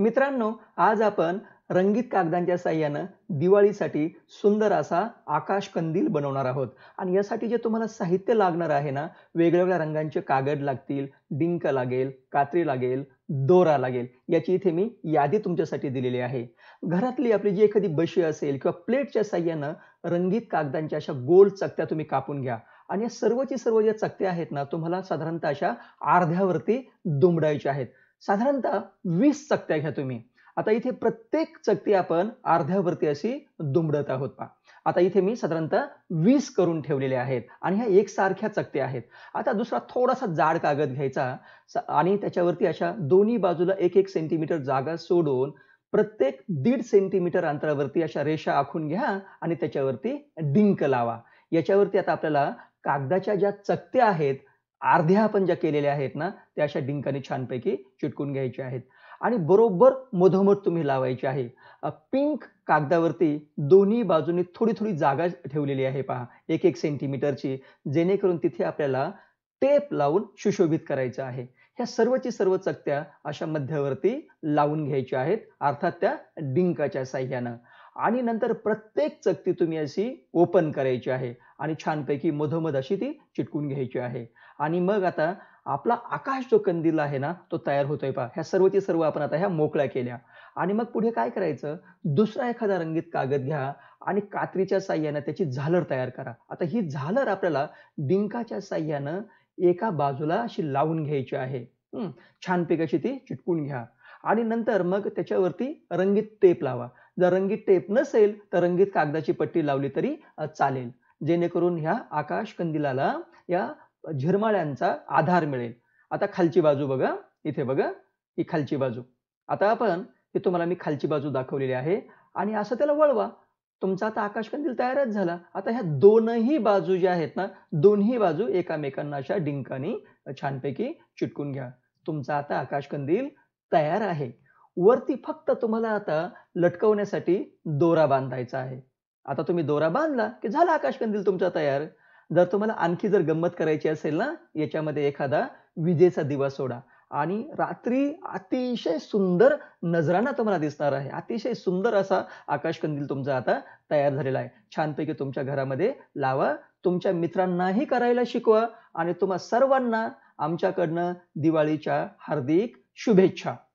मित्रांनो आज आपण रंगीत कागदांच्या साह्यानं दिवाळीसाठी सुंदर असा आकाश कंदील बनवणार आहोत आणि यासाठी जे तुम्हाला साहित्य लागणार आहे ना वेगवेगळ्या रंगांचे कागद लागतील डिंक लागेल कात्री लागेल दोरा लागेल याची इथे मी यादी तुमच्यासाठी दिलेली आहे घरातली आपली जी एखादी बशी असेल किंवा प्लेटच्या साह्यानं रंगीत कागदांच्या अशा गोल चकत्या तुम्ही कापून घ्या आणि या सर्वची सर्व ज्या चकत्या आहेत ना तुम्हाला साधारणतः अशा अर्ध्यावरती दुमडायच्या आहेत साधारणतः वीस चकत्या घ्या तुम्ही आता इथे प्रत्येक चकती आपण अर्ध्यावरती अशी दुमडत आहोत पा आता इथे मी साधारणतः वीस करून ठेवलेल्या आहेत आणि ह्या एकसारख्या चकत्या आहेत आता दुसरा थोडासा जाड कागद घ्यायचा आणि त्याच्यावरती अशा दोन्ही बाजूला एक एक सेंटीमीटर जागा सोडून प्रत्येक दीड सेंटीमीटर अंतरावरती अशा रेषा आखून घ्या आणि त्याच्यावरती डिंक लावा याच्यावरती आता आपल्याला कागदाच्या ज्या चकत्या आहेत अर्ध्या आपण ज्या केलेल्या आहेत ना त्या अशा डिंकाने छानपैकी चिटकून घ्यायच्या आहेत आणि बरोबर मधोमध तुम्ही लावायचे आहे पिंक कागदावरती दोन्ही बाजूने थोडी थोडी जागा ठेवलेली आहे पहा एक एक सेंटीमीटरची जेणेकरून तिथे आपल्याला टेप लावून सुशोभित करायचं आहे ह्या सर्वची सर्व चकत्या अशा मध्यावरती लावून घ्यायच्या आहेत अर्थात त्या डिंकाच्या साह्यानं आणि नंतर प्रत्येक चकती तुम्ही अशी ओपन करायची आहे आणि छानपैकी मधोमध अशी ती चिटकून घ्यायची आहे आणि मग आता आपला आकाश जो कंदील आहे ना तो तयार होतोय पहा ह्या सर्व ती सर्व आपण आता ह्या मोकळ्या केल्या आणि मग पुढे काय करायचं दुसरा एखादा रंगीत कागद घ्या आणि कात्रीच्या साह्यानं त्याची झालर तयार करा आता ही झालर आपल्याला डिंकाच्या साह्यानं एका बाजूला अशी लावून घ्यायची आहे छानपैकी अशी ती चिटकून घ्या आणि नंतर मग त्याच्यावरती रंगीत टेप लावा जर रंगीत टेप नसेल तर रंगीत कागदाची पट्टी लावली तरी चालेल जेणेकरून ह्या आकाश कंदिलाला या झिरमाळ्यांचा आधार मिळेल आता खालची बाजू बघा इथे बघा ही खालची बाजू आता आपण हे तुम्हाला मी खालची बाजू दाखवलेली आहे आणि असं त्याला वळवा तुमचा आता आकाशकंदील तयारच झाला आता ह्या दोनही बाजू ज्या आहेत ना दोन्ही बाजू एकामेकांना अशा डिंकानी छानपैकी चिटकून घ्या तुमचा आता आकाशकंदील तयार आहे वरती फक्त तुम्हाला आता लटकवण्यासाठी दोरा बांधायचा आहे आता तुम्ही दोरा बांधला की झाला आकाशकंदील तुमचा तयार जर तुम्हाला आणखी जर गंमत करायची असेल ना याच्यामध्ये एखादा विजेचा दिवा सोडा आणि रात्री अतिशय सुंदर नजराना तुम्हाला दिसणार आहे अतिशय सुंदर असा आकाशकंदील तुमचा आता तयार झालेला आहे छानपैकी तुमच्या घरामध्ये लावा तुमच्या मित्रांनाही करायला शिकवा आणि तुम्हा सर्वांना आमच्याकडनं दिवाळीच्या हार्दिक શુભેચ્છા